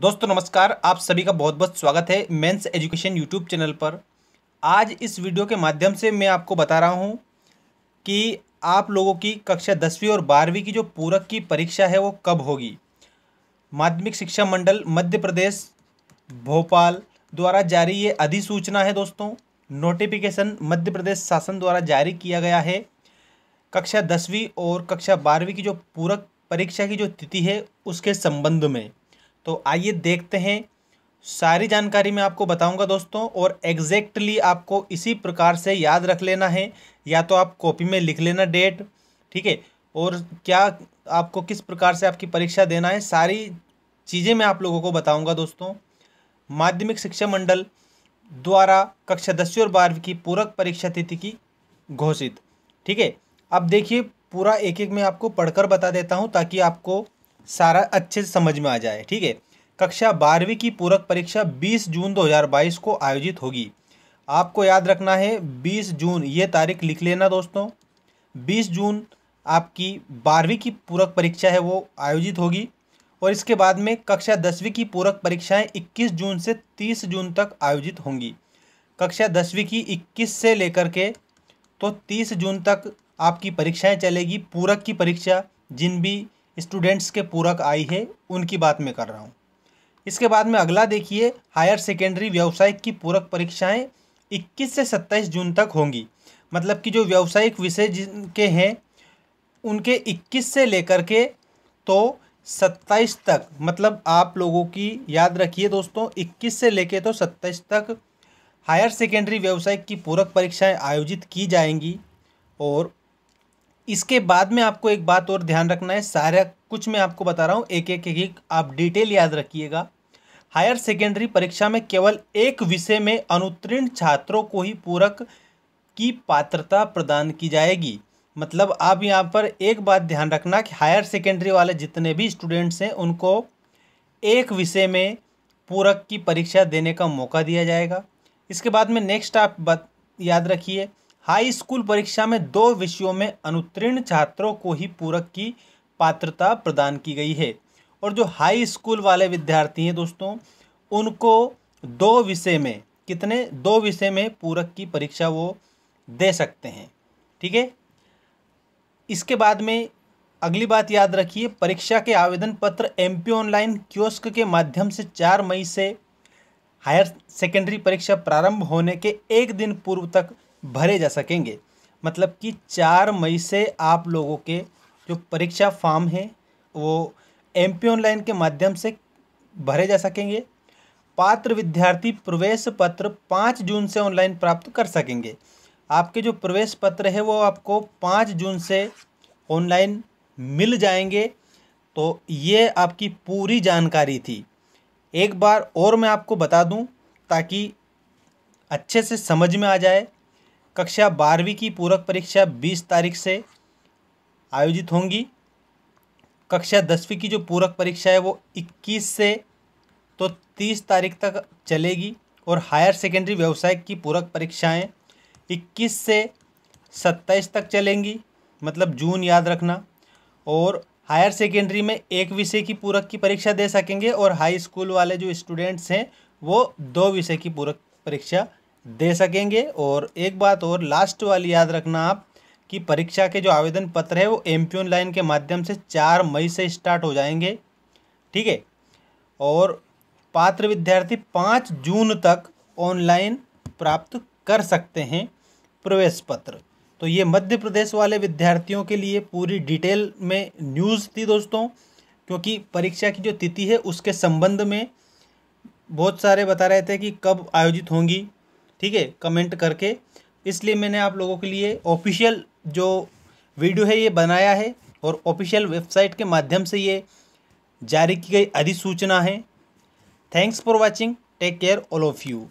दोस्तों नमस्कार आप सभी का बहुत बहुत स्वागत है मेंस एजुकेशन यूट्यूब चैनल पर आज इस वीडियो के माध्यम से मैं आपको बता रहा हूं कि आप लोगों की कक्षा दसवीं और बारहवीं की जो पूरक की परीक्षा है वो कब होगी माध्यमिक शिक्षा मंडल मध्य प्रदेश भोपाल द्वारा जारी ये अधिसूचना है दोस्तों नोटिफिकेशन मध्य प्रदेश शासन द्वारा जारी किया गया है कक्षा दसवीं और कक्षा बारहवीं की जो पूरक परीक्षा की जो तिथि है उसके संबंध में तो आइए देखते हैं सारी जानकारी मैं आपको बताऊंगा दोस्तों और एग्जैक्टली आपको इसी प्रकार से याद रख लेना है या तो आप कॉपी में लिख लेना डेट ठीक है और क्या आपको किस प्रकार से आपकी परीक्षा देना है सारी चीज़ें मैं आप लोगों को बताऊंगा दोस्तों माध्यमिक शिक्षा मंडल द्वारा कक्षा दसवीं और बारहवीं की पूरक परीक्षा तिथि की घोषित ठीक है अब देखिए पूरा एक एक मैं आपको पढ़कर बता देता हूँ ताकि आपको सारा अच्छे से समझ में आ जाए ठीक है कक्षा बारहवीं की पूरक परीक्षा 20 जून 2022 को आयोजित होगी आपको याद रखना है 20 जून ये तारीख लिख लेना दोस्तों 20 जून आपकी बारहवीं की पूरक परीक्षा है वो आयोजित होगी और इसके बाद में कक्षा दसवीं की पूरक परीक्षाएं 21 जून से 30 जून तक आयोजित होंगी कक्षा दसवीं की 21 से लेकर के तो 30 जून तक आपकी परीक्षाएं चलेगी पूरक की परीक्षा जिन भी स्टूडेंट्स के पूरक आई है उनकी बात मैं कर रहा हूँ इसके बाद में अगला देखिए हायर सेकेंडरी व्यावसायिक की पूरक परीक्षाएं 21 से 27 जून तक होंगी मतलब कि जो व्यावसायिक विषय जिनके हैं उनके 21 से लेकर के तो 27 तक मतलब आप लोगों की याद रखिए दोस्तों 21 से लेकर तो 27 तक हायर सेकेंडरी व्यावसायिक की पूरक परीक्षाएं आयोजित की जाएंगी और इसके बाद में आपको एक बात और ध्यान रखना है सारा कुछ मैं आपको बता रहा हूँ एक एक एक आप डिटेल याद रखिएगा हायर सेकेंडरी परीक्षा में केवल एक विषय में अनुत्तीर्ण छात्रों को ही पूरक की पात्रता प्रदान की जाएगी मतलब आप यहाँ पर एक बात ध्यान रखना कि हायर सेकेंडरी वाले जितने भी स्टूडेंट्स हैं उनको एक विषय में पूरक की परीक्षा देने का मौका दिया जाएगा इसके बाद में नेक्स्ट आप बात याद रखिए हाई स्कूल परीक्षा में दो विषयों में अनुत्तीर्ण छात्रों को ही पूरक की पात्रता प्रदान की गई है और जो हाई स्कूल वाले विद्यार्थी हैं दोस्तों उनको दो विषय में कितने दो विषय में पूरक की परीक्षा वो दे सकते हैं ठीक है इसके बाद में अगली बात याद रखिए परीक्षा के आवेदन पत्र एम पी ऑनलाइन क्योस्क के माध्यम से चार मई से हायर सेकेंडरी परीक्षा प्रारंभ होने के एक दिन पूर्व तक भरे जा सकेंगे मतलब कि चार मई से आप लोगों के जो परीक्षा फॉर्म है वो एम पी ऑनलाइन के माध्यम से भरे जा सकेंगे पात्र विद्यार्थी प्रवेश पत्र पाँच जून से ऑनलाइन प्राप्त कर सकेंगे आपके जो प्रवेश पत्र है वो आपको पाँच जून से ऑनलाइन मिल जाएंगे तो ये आपकी पूरी जानकारी थी एक बार और मैं आपको बता दूं ताकि अच्छे से समझ में आ जाए कक्षा बारहवीं की पूरक परीक्षा बीस तारीख से आयोजित होंगी कक्षा दसवीं की जो पूरक परीक्षा है वो इक्कीस से तो तीस तारीख तक चलेगी और हायर सेकेंडरी व्यवसाय की पूरक परीक्षाएं इक्कीस से सत्ताईस तक चलेंगी मतलब जून याद रखना और हायर सेकेंडरी में एक विषय की पूरक की परीक्षा दे सकेंगे और हाई स्कूल वाले जो स्टूडेंट्स हैं वो दो विषय की पूरक परीक्षा दे सकेंगे और एक बात और लास्ट वाली याद रखना आप कि परीक्षा के जो आवेदन पत्र है वो एम्प्यून लाइन के माध्यम से चार मई से स्टार्ट हो जाएंगे ठीक है और पात्र विद्यार्थी पाँच जून तक ऑनलाइन प्राप्त कर सकते हैं प्रवेश पत्र तो ये मध्य प्रदेश वाले विद्यार्थियों के लिए पूरी डिटेल में न्यूज़ थी दोस्तों क्योंकि परीक्षा की जो तिथि है उसके संबंध में बहुत सारे बता रहे थे कि कब आयोजित होंगी ठीक है कमेंट करके इसलिए मैंने आप लोगों के लिए ऑफिशियल जो वीडियो है ये बनाया है और ऑफिशियल वेबसाइट के माध्यम से ये जारी की गई अधिसूचना है thanks for watching take care all of you